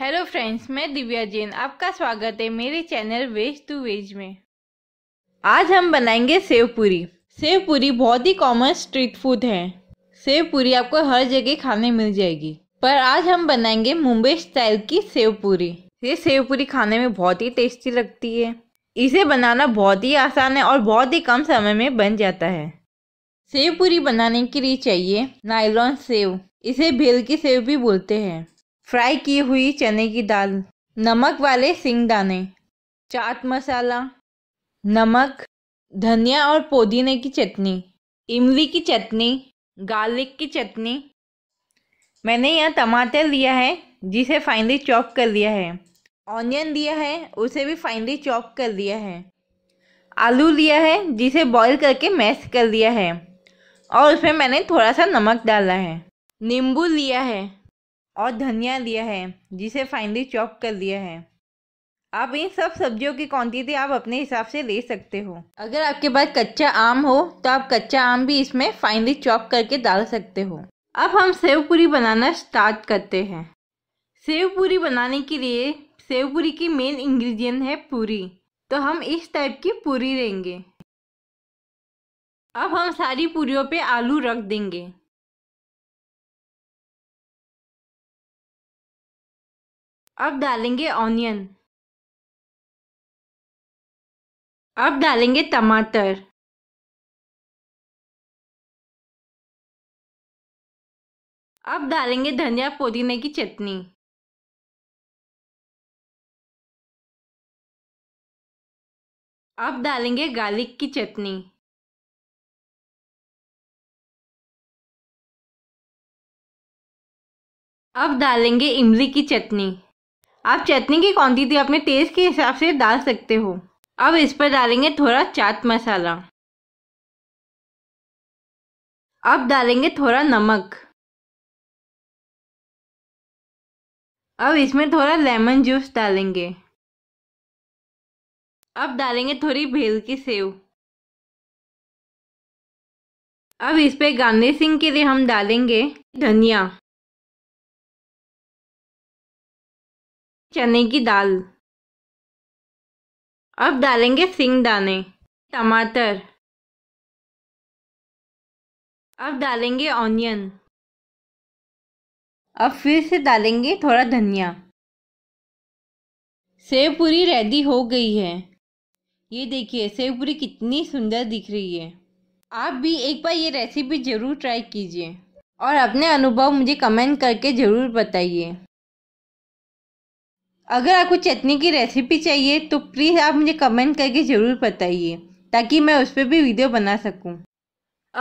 Hello friends मैं दिव्या जैन आपका स्वागत है मेरे चैनल वेज टू वेज में आज हम बनाएंगे सेव पूरी सेव पूरी बहुत ही कॉमन स्ट्रीट फूड है सेव पूरी आपको हर जगह खाने मिल जाएगी पर आज हम बनाएंगे मुंबई स्टाइल की सेव पूरी ये सेव पूरी खाने में बहुत ही टेस्टी लगती है इसे बनाना बहुत ही आसान है और बहुत ही कम समय में बन जाता है सेव पूरी बनाने के लिए चाहिए नाइलॉन सेव इसे भेल की सेव भी बोलते हैं फ्राई की हुई चने की दाल नमक वाले सिंग दाने चाट मसाला नमक धनिया और पुदीने की चटनी इमली की चटनी गार्लिक की चटनी मैंने यहाँ टमाटर लिया है जिसे फाइनली चॉप कर लिया है ऑनियन लिया है उसे भी फाइनली चॉप कर लिया है आलू लिया है जिसे बॉईल करके मैश कर लिया है और उसमें मैंने थोड़ा सा नमक डाला है नींबू लिया है और धनिया लिया है जिसे फाइनली चॉप कर लिया है आप इन सब सब्जियों की क्वांटिटी आप अपने हिसाब से ले सकते हो अगर आपके पास कच्चा आम हो तो आप कच्चा आम भी इसमें फाइनली चॉप करके डाल सकते हो अब हम सेव पूरी बनाना स्टार्ट करते हैं सेव पूरी बनाने के लिए सेव पूरी की मेन इंग्रेडिएंट है पूरी तो हम इस टाइप की पूरी लेंगे अब हम सारी पूरियों पे आलू रख देंगे अब डालेंगे ऑनियन अब डालेंगे टमाटर अब डालेंगे धनिया पुदीने की चटनी अब डालेंगे गार्लिक की चटनी अब डालेंगे इमली की चटनी आप चटनी की क्वांटिटी अपने टेस्ट के हिसाब से डाल सकते हो अब इस पर डालेंगे थोड़ा चाट मसाला अब डालेंगे थोड़ा नमक अब इसमें थोड़ा लेमन जूस डालेंगे अब डालेंगे थोड़ी भेल की सेव अब इस पे गार्निशिंग के लिए हम डालेंगे धनिया चने की दाल अब डालेंगे सिंग दाने टमाटर अब डालेंगे ऑनियन अब फिर से डालेंगे थोड़ा धनिया सेव पूरी रेडी हो गई है ये देखिए सेव पूरी कितनी सुंदर दिख रही है आप भी एक बार ये रेसिपी ज़रूर ट्राई कीजिए और अपने अनुभव मुझे कमेंट करके ज़रूर बताइए अगर आपको चटनी की रेसिपी चाहिए तो प्लीज़ आप मुझे कमेंट करके ज़रूर बताइए ताकि मैं उस पर भी वीडियो बना सकूं।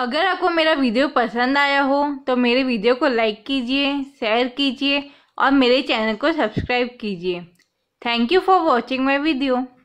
अगर आपको मेरा वीडियो पसंद आया हो तो मेरे वीडियो को लाइक कीजिए शेयर कीजिए और मेरे चैनल को सब्सक्राइब कीजिए thank you for watching my video